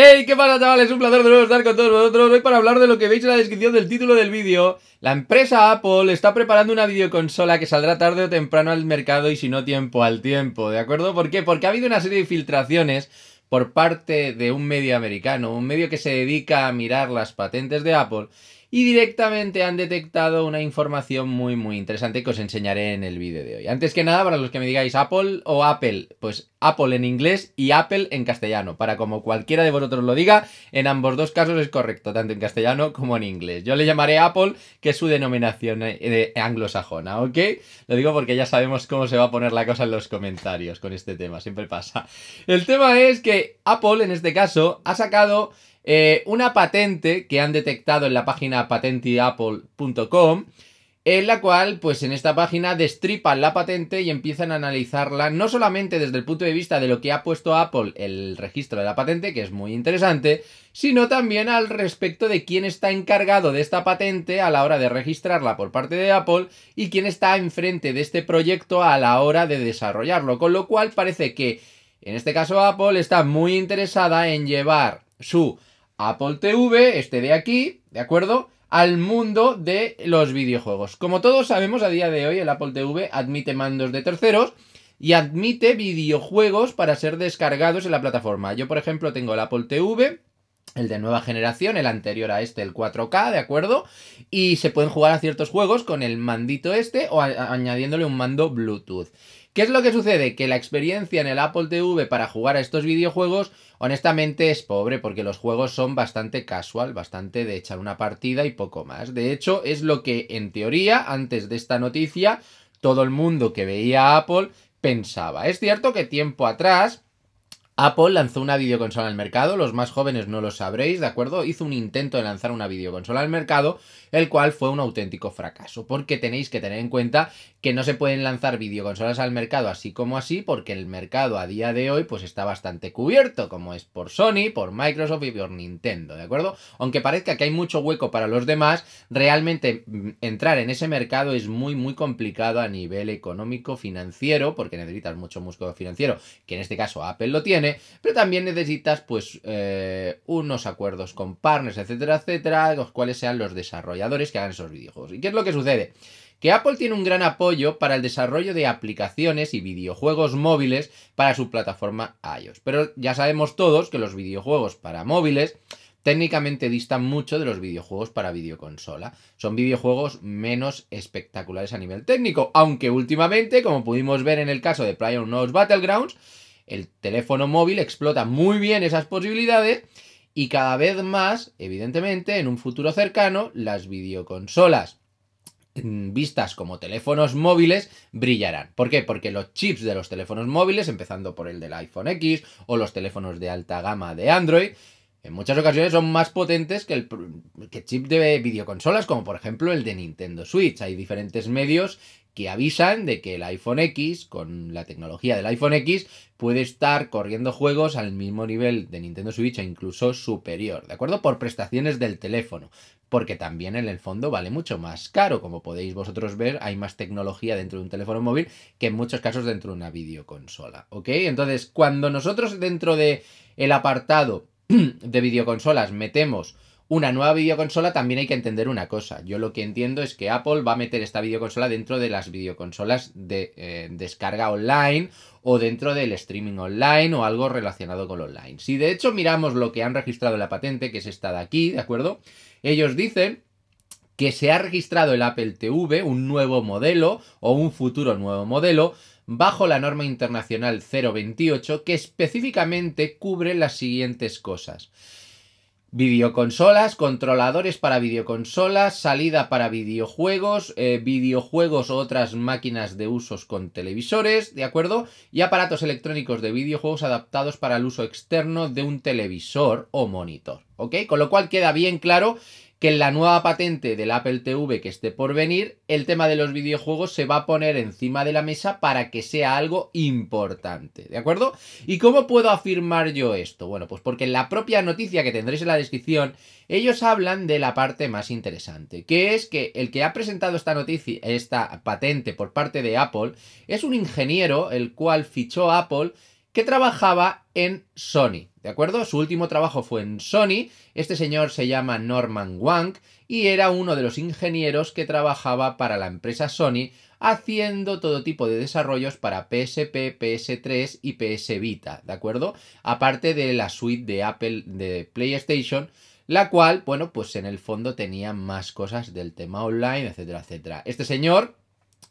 ¡Hey! ¿Qué pasa, chavales? Un placer de nuevo estar con todos vosotros. Hoy para hablar de lo que veis en la descripción del título del vídeo, la empresa Apple está preparando una videoconsola que saldrá tarde o temprano al mercado y si no tiempo al tiempo, ¿de acuerdo? ¿Por qué? Porque ha habido una serie de filtraciones por parte de un medio americano, un medio que se dedica a mirar las patentes de Apple y directamente han detectado una información muy muy interesante que os enseñaré en el vídeo de hoy. Antes que nada, para los que me digáis Apple o Apple, pues Apple en inglés y Apple en castellano, para como cualquiera de vosotros lo diga, en ambos dos casos es correcto, tanto en castellano como en inglés. Yo le llamaré Apple, que es su denominación eh, anglosajona, ¿ok? Lo digo porque ya sabemos cómo se va a poner la cosa en los comentarios con este tema, siempre pasa. El tema es que Apple, en este caso, ha sacado eh, una patente que han detectado en la página patentiapple.com en la cual, pues en esta página, destripan la patente y empiezan a analizarla no solamente desde el punto de vista de lo que ha puesto Apple el registro de la patente, que es muy interesante, sino también al respecto de quién está encargado de esta patente a la hora de registrarla por parte de Apple y quién está enfrente de este proyecto a la hora de desarrollarlo, con lo cual parece que, en este caso, Apple está muy interesada en llevar su Apple TV, este de aquí, ¿de acuerdo? al mundo de los videojuegos. Como todos sabemos, a día de hoy el Apple TV admite mandos de terceros y admite videojuegos para ser descargados en la plataforma. Yo, por ejemplo, tengo el Apple TV. El de nueva generación, el anterior a este, el 4K, ¿de acuerdo? Y se pueden jugar a ciertos juegos con el mandito este o añadiéndole un mando Bluetooth. ¿Qué es lo que sucede? Que la experiencia en el Apple TV para jugar a estos videojuegos honestamente es pobre porque los juegos son bastante casual, bastante de echar una partida y poco más. De hecho, es lo que en teoría, antes de esta noticia, todo el mundo que veía a Apple pensaba. Es cierto que tiempo atrás... Apple lanzó una videoconsola al mercado, los más jóvenes no lo sabréis, ¿de acuerdo? Hizo un intento de lanzar una videoconsola al mercado, el cual fue un auténtico fracaso, porque tenéis que tener en cuenta que no se pueden lanzar videoconsolas al mercado así como así, porque el mercado a día de hoy pues está bastante cubierto, como es por Sony, por Microsoft y por Nintendo, ¿de acuerdo? Aunque parezca que hay mucho hueco para los demás, realmente mm, entrar en ese mercado es muy muy complicado a nivel económico, financiero, porque necesitas mucho músculo financiero, que en este caso Apple lo tiene, pero también necesitas pues eh, unos acuerdos con partners, etcétera, etcétera, los cuales sean los desarrolladores que hagan esos videojuegos. ¿Y qué es lo que sucede? que Apple tiene un gran apoyo para el desarrollo de aplicaciones y videojuegos móviles para su plataforma iOS. Pero ya sabemos todos que los videojuegos para móviles técnicamente distan mucho de los videojuegos para videoconsola. Son videojuegos menos espectaculares a nivel técnico, aunque últimamente, como pudimos ver en el caso de PlayerUnknown's Battlegrounds, el teléfono móvil explota muy bien esas posibilidades y cada vez más, evidentemente, en un futuro cercano, las videoconsolas mm, vistas como teléfonos móviles brillarán. ¿Por qué? Porque los chips de los teléfonos móviles, empezando por el del iPhone X o los teléfonos de alta gama de Android, en muchas ocasiones son más potentes que el chip de videoconsolas, como por ejemplo el de Nintendo Switch. Hay diferentes medios que avisan de que el iPhone X, con la tecnología del iPhone X, puede estar corriendo juegos al mismo nivel de Nintendo Switch e incluso superior, ¿de acuerdo? Por prestaciones del teléfono, porque también en el fondo vale mucho más caro, como podéis vosotros ver, hay más tecnología dentro de un teléfono móvil que en muchos casos dentro de una videoconsola, ¿ok? Entonces, cuando nosotros dentro de apartado de videoconsolas metemos una nueva videoconsola, también hay que entender una cosa. Yo lo que entiendo es que Apple va a meter esta videoconsola dentro de las videoconsolas de eh, descarga online o dentro del streaming online o algo relacionado con online. Si de hecho miramos lo que han registrado en la patente, que es esta de aquí, ¿de acuerdo? Ellos dicen que se ha registrado el Apple TV, un nuevo modelo o un futuro nuevo modelo bajo la norma internacional 028 que específicamente cubre las siguientes cosas. Videoconsolas, controladores para videoconsolas, salida para videojuegos, eh, videojuegos o otras máquinas de usos con televisores, ¿de acuerdo? Y aparatos electrónicos de videojuegos adaptados para el uso externo de un televisor o monitor, ¿ok? Con lo cual queda bien claro que en la nueva patente del Apple TV que esté por venir, el tema de los videojuegos se va a poner encima de la mesa para que sea algo importante, ¿de acuerdo? ¿Y cómo puedo afirmar yo esto? Bueno, pues porque en la propia noticia que tendréis en la descripción, ellos hablan de la parte más interesante, que es que el que ha presentado esta noticia, esta patente por parte de Apple, es un ingeniero el cual fichó Apple que trabajaba en Sony, ¿de acuerdo? Su último trabajo fue en Sony, este señor se llama Norman Wang y era uno de los ingenieros que trabajaba para la empresa Sony haciendo todo tipo de desarrollos para PSP, PS3 y PS Vita, ¿de acuerdo? Aparte de la suite de Apple de PlayStation, la cual, bueno, pues en el fondo tenía más cosas del tema online, etcétera, etcétera. Este señor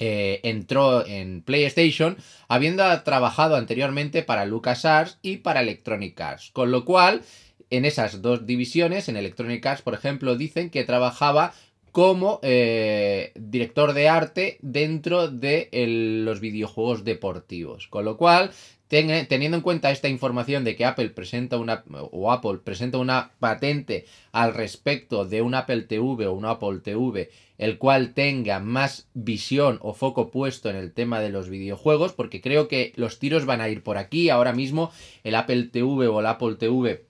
eh, entró en PlayStation habiendo trabajado anteriormente para LucasArts y para Electronic Arts, con lo cual en esas dos divisiones, en Electronic Arts por ejemplo, dicen que trabajaba como eh, director de arte dentro de los videojuegos deportivos. Con lo cual, teniendo en cuenta esta información de que Apple presenta una o Apple presenta una patente al respecto de un Apple TV o un Apple TV, el cual tenga más visión o foco puesto en el tema de los videojuegos, porque creo que los tiros van a ir por aquí. Ahora mismo el Apple TV o el Apple TV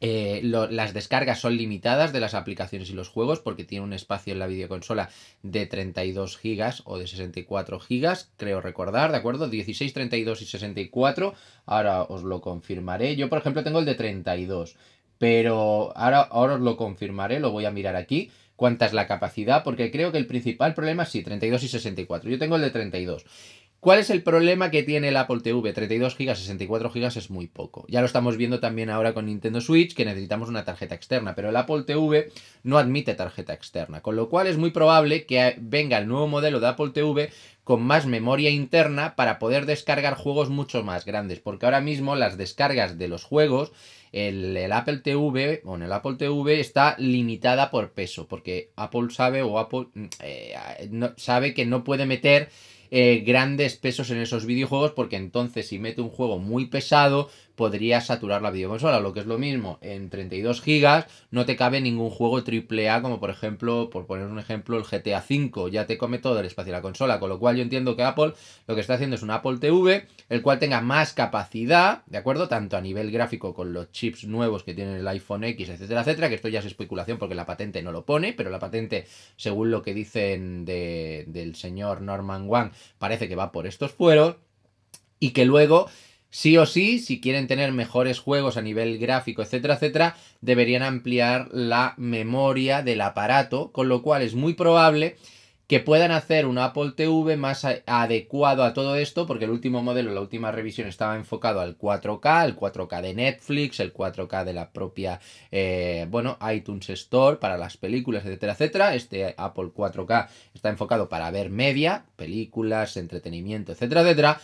eh, las descargas son limitadas de las aplicaciones y los juegos porque tiene un espacio en la videoconsola de 32 gigas o de 64 gigas, creo recordar, ¿de acuerdo? 16, 32 y 64. Ahora os lo confirmaré. Yo, por ejemplo, tengo el de 32, pero ahora, ahora os lo confirmaré, lo voy a mirar aquí cuánta es la capacidad porque creo que el principal problema es sí, 32 y 64. Yo tengo el de 32. ¿Cuál es el problema que tiene el Apple TV? 32 GB, 64 GB es muy poco. Ya lo estamos viendo también ahora con Nintendo Switch, que necesitamos una tarjeta externa, pero el Apple TV no admite tarjeta externa, con lo cual es muy probable que venga el nuevo modelo de Apple TV con más memoria interna para poder descargar juegos mucho más grandes, porque ahora mismo las descargas de los juegos el, el, Apple TV, o en el Apple TV está limitada por peso, porque Apple sabe o Apple mm, eh, sabe que no puede meter eh, grandes pesos en esos videojuegos porque entonces si mete un juego muy pesado podría saturar la videoconsola, lo que es lo mismo, en 32 GB no te cabe ningún juego AAA como por ejemplo, por poner un ejemplo, el GTA V, ya te come todo el espacio de la consola, con lo cual yo entiendo que Apple lo que está haciendo es un Apple TV, el cual tenga más capacidad, ¿de acuerdo? Tanto a nivel gráfico con los chips nuevos que tiene el iPhone X, etcétera, etcétera, que esto ya es especulación porque la patente no lo pone, pero la patente, según lo que dicen de, del señor Norman Wang, parece que va por estos fueros y que luego sí o sí, si quieren tener mejores juegos a nivel gráfico, etcétera, etcétera, deberían ampliar la memoria del aparato, con lo cual es muy probable que puedan hacer un Apple TV más adecuado a todo esto, porque el último modelo, la última revisión estaba enfocado al 4K, al 4K de Netflix, el 4K de la propia, eh, bueno, iTunes Store para las películas, etcétera, etcétera. Este Apple 4K está enfocado para ver media, películas, entretenimiento, etcétera, etcétera.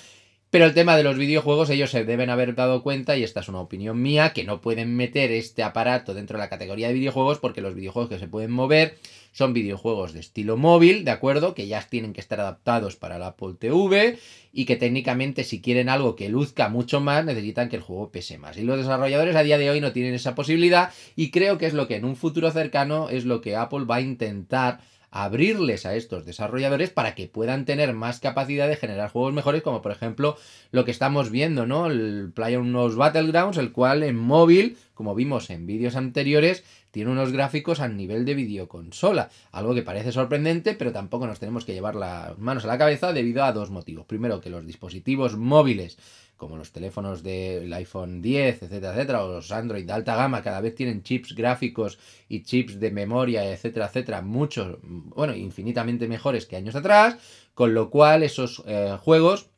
Pero el tema de los videojuegos, ellos se deben haber dado cuenta, y esta es una opinión mía, que no pueden meter este aparato dentro de la categoría de videojuegos porque los videojuegos que se pueden mover son videojuegos de estilo móvil, ¿de acuerdo? Que ya tienen que estar adaptados para la Apple TV y que técnicamente si quieren algo que luzca mucho más necesitan que el juego pese más. Y los desarrolladores a día de hoy no tienen esa posibilidad y creo que es lo que en un futuro cercano es lo que Apple va a intentar abrirles a estos desarrolladores para que puedan tener más capacidad de generar juegos mejores, como por ejemplo lo que estamos viendo, ¿no? El unos Battlegrounds, el cual en móvil, como vimos en vídeos anteriores, tiene unos gráficos a nivel de videoconsola, algo que parece sorprendente, pero tampoco nos tenemos que llevar las manos a la cabeza debido a dos motivos. Primero, que los dispositivos móviles como los teléfonos del iPhone 10, etcétera, etcétera, o los Android de alta gama, cada vez tienen chips gráficos y chips de memoria, etcétera, etcétera, muchos, bueno, infinitamente mejores que años atrás, con lo cual esos eh, juegos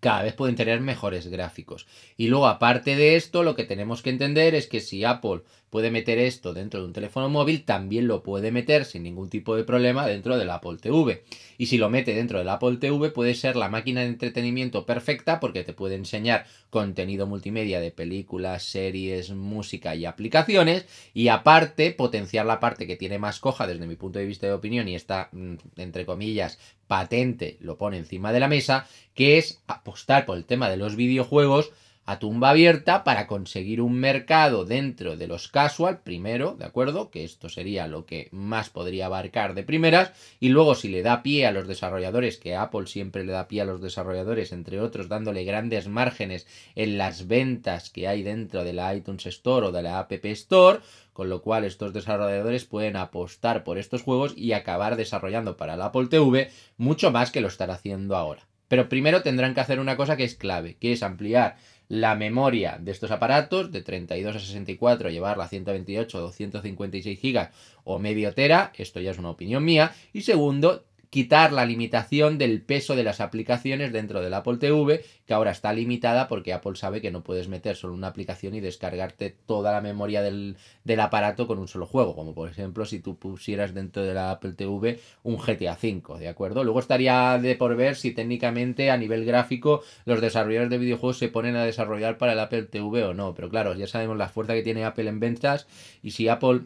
cada vez pueden tener mejores gráficos. Y luego, aparte de esto, lo que tenemos que entender es que si Apple puede meter esto dentro de un teléfono móvil, también lo puede meter sin ningún tipo de problema dentro del Apple TV. Y si lo mete dentro del Apple TV puede ser la máquina de entretenimiento perfecta porque te puede enseñar contenido multimedia de películas, series, música y aplicaciones. Y aparte, potenciar la parte que tiene más coja desde mi punto de vista de opinión y está, mm, entre comillas, patente, lo pone encima de la mesa, que es apostar por el tema de los videojuegos a tumba abierta para conseguir un mercado dentro de los casual primero, ¿de acuerdo? Que esto sería lo que más podría abarcar de primeras y luego si le da pie a los desarrolladores, que Apple siempre le da pie a los desarrolladores, entre otros dándole grandes márgenes en las ventas que hay dentro de la iTunes Store o de la App Store, con lo cual estos desarrolladores pueden apostar por estos juegos y acabar desarrollando para la Apple TV mucho más que lo están haciendo ahora. Pero primero tendrán que hacer una cosa que es clave, que es ampliar la memoria de estos aparatos, de 32 a 64, llevarla a 128 256 gigas o medio tera, esto ya es una opinión mía, y segundo, quitar la limitación del peso de las aplicaciones dentro del Apple TV, que ahora está limitada porque Apple sabe que no puedes meter solo una aplicación y descargarte toda la memoria del, aparato con un solo juego, como por ejemplo si tú pusieras dentro de la Apple TV un GTA V, ¿de acuerdo? Luego estaría de por ver si técnicamente a nivel gráfico los desarrolladores de videojuegos se ponen a desarrollar para el Apple TV o no, pero claro, ya sabemos la fuerza que tiene Apple en ventas y si Apple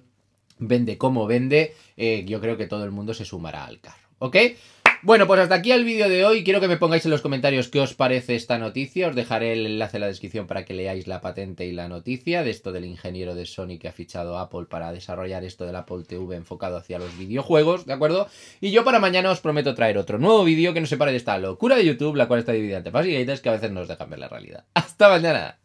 vende como vende, eh, yo creo que todo el mundo se sumará al carro. ¿ok? Bueno, pues hasta aquí el vídeo de hoy. Quiero que me pongáis en los comentarios qué os parece esta noticia. Os dejaré el enlace en la descripción para que leáis la patente y la noticia de esto del ingeniero de Sony que ha fichado Apple para desarrollar esto del Apple TV enfocado hacia los videojuegos, ¿de acuerdo? Y yo para mañana os prometo traer otro nuevo vídeo que nos separe de esta locura de YouTube, la cual está dividida entre es que a veces nos dejan ver la realidad. ¡Hasta mañana!